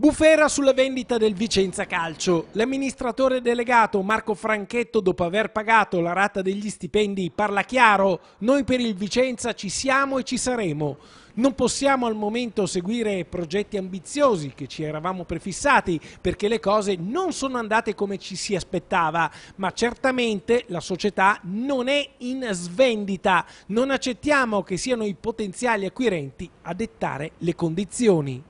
Bufera sulla vendita del Vicenza Calcio. L'amministratore delegato Marco Franchetto, dopo aver pagato la rata degli stipendi, parla chiaro: noi per il Vicenza ci siamo e ci saremo. Non possiamo al momento seguire progetti ambiziosi che ci eravamo prefissati perché le cose non sono andate come ci si aspettava, ma certamente la società non è in svendita. Non accettiamo che siano i potenziali acquirenti a dettare le condizioni.